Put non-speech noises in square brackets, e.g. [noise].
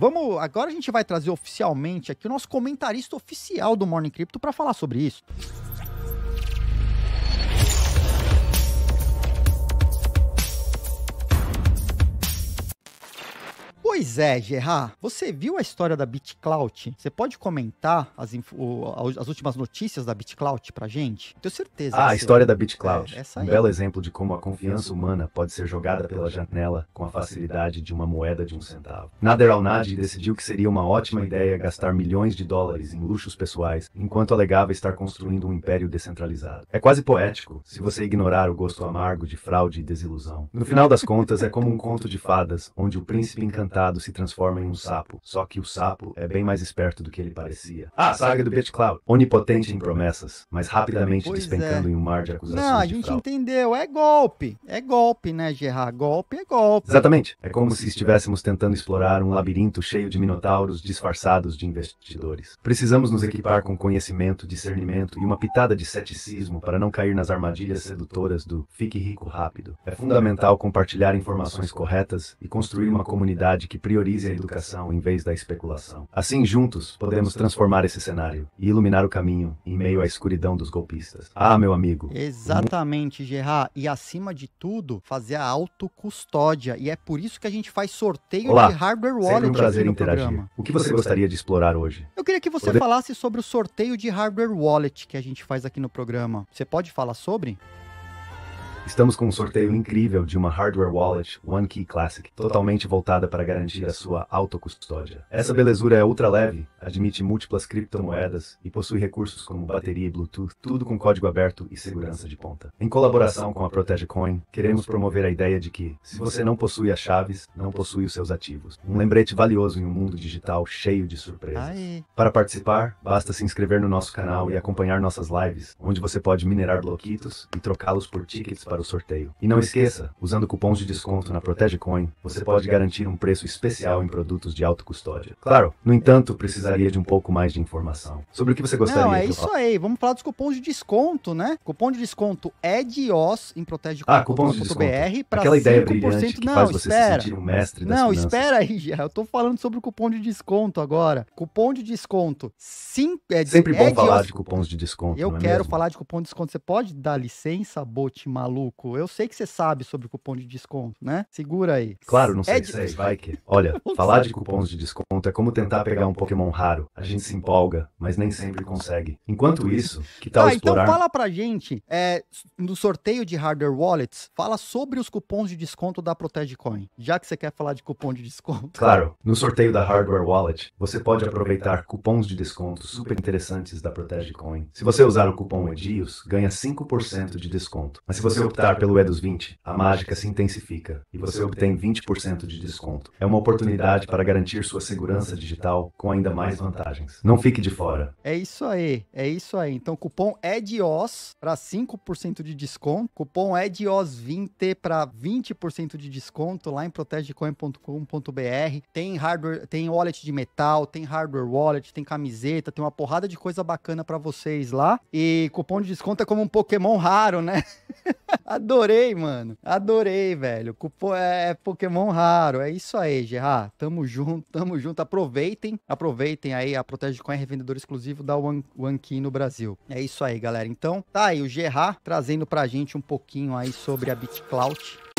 Vamos, agora a gente vai trazer oficialmente aqui o nosso comentarista oficial do Morning Crypto para falar sobre isso. Pois é, Gerard, você viu a história da BitClout? Você pode comentar as, as últimas notícias da BitClout pra gente? Tenho certeza. Ah, a história é... da BitClout. É, um belo exemplo de como a confiança humana pode ser jogada pela janela com a facilidade de uma moeda de um centavo. Nader al decidiu que seria uma ótima ideia gastar milhões de dólares em luxos pessoais, enquanto alegava estar construindo um império descentralizado. É quase poético, se você ignorar o gosto amargo de fraude e desilusão. No final das contas, é como um conto de fadas, onde o príncipe encantado se transforma em um sapo. Só que o sapo é bem mais esperto do que ele parecia. Ah, saga do Bitcloud. Onipotente em promessas, mas rapidamente pois é. despencando é. em um mar de acusações. Não, a gente entendeu. É golpe. É golpe, né, Gerard? Golpe é golpe. Exatamente. É como se estivéssemos tentando explorar um labirinto cheio de minotauros disfarçados de investidores. Precisamos nos equipar com conhecimento, discernimento e uma pitada de ceticismo para não cair nas armadilhas sedutoras do fique rico rápido. É fundamental compartilhar informações corretas e construir uma comunidade que priorize a educação em vez da especulação. Assim, juntos, podemos transformar esse cenário e iluminar o caminho em meio à escuridão dos golpistas. Ah, meu amigo. Exatamente, Gerard. E acima de tudo, fazer a autocustódia. E é por isso que a gente faz sorteio Olá. de hardware wallet. Sempre um prazer interagir. Programa. O que você gostaria de explorar hoje? Eu queria que você falasse sobre o sorteio de hardware wallet que a gente faz aqui no programa. Você pode falar sobre? Estamos com um sorteio incrível de uma hardware wallet One Key Classic, totalmente voltada para garantir a sua autocustódia. Essa belezura é ultra leve, admite múltiplas criptomoedas e possui recursos como bateria e Bluetooth, tudo com código aberto e segurança de ponta. Em colaboração com a Protege Coin, queremos promover a ideia de que, se você não possui as chaves, não possui os seus ativos. Um lembrete valioso em um mundo digital cheio de surpresas. Para participar, basta se inscrever no nosso canal e acompanhar nossas lives, onde você pode minerar bloquitos e trocá-los por tickets para o sorteio. E não esqueça, usando cupons de desconto na ProtegeCoin, você pode garantir um preço especial em produtos de alta custódia. Claro, no entanto, precisaria de um pouco mais de informação. Sobre o que você gostaria não, é de é isso aí. Vamos falar dos cupons de desconto, né? Cupom de desconto é de os em ProtegeCoin.br ah, cupons de desconto. para Aquela ideia brilhante que não, faz você espera. se sentir um mestre das Não, finanças. espera aí, já. Eu tô falando sobre o cupom de desconto agora. Cupom de desconto. Sim, é, Sempre bom é falar de cupons de desconto, Eu é quero mesmo? falar de cupom de desconto. Você pode dar licença, Bote Malu? maluco. Eu sei que você sabe sobre cupom de desconto, né? Segura aí. Claro, não é sei se é que. Olha, [laughs] falar de cupons de desconto é como tentar pegar um Pokémon raro. A gente se empolga, mas nem sempre consegue. Enquanto isso, que tal ah, então explorar... Então fala pra gente, é, no sorteio de hardware wallets, fala sobre os cupons de desconto da Protegecoin, já que você quer falar de cupom de desconto. Claro, no sorteio da hardware wallet, você pode aproveitar cupons de desconto super interessantes da Protegecoin. Se você usar o cupom EDIOS, ganha 5% de desconto. Mas se você optar pelo E20, a mágica se intensifica e você obtém 20% de desconto. É uma oportunidade para garantir sua segurança digital com ainda mais vantagens. Não fique de fora. É isso aí, é isso aí. Então, cupom Edos para 5% de desconto, cupom edos 20 para 20% de desconto lá em protegecoin.com.br. Tem hardware, tem wallet de metal, tem hardware wallet, tem camiseta, tem uma porrada de coisa bacana para vocês lá. E cupom de desconto é como um Pokémon raro, né? [laughs] [laughs] Adorei, mano. Adorei, velho. Cupo é, é Pokémon raro. É isso aí, Gerard. Tamo junto, tamo junto. Aproveitem. Aproveitem aí a Protege com é revendedor exclusivo da One, One Key no Brasil. É isso aí, galera. Então, tá aí o Gerard trazendo pra gente um pouquinho aí sobre a BitCloud.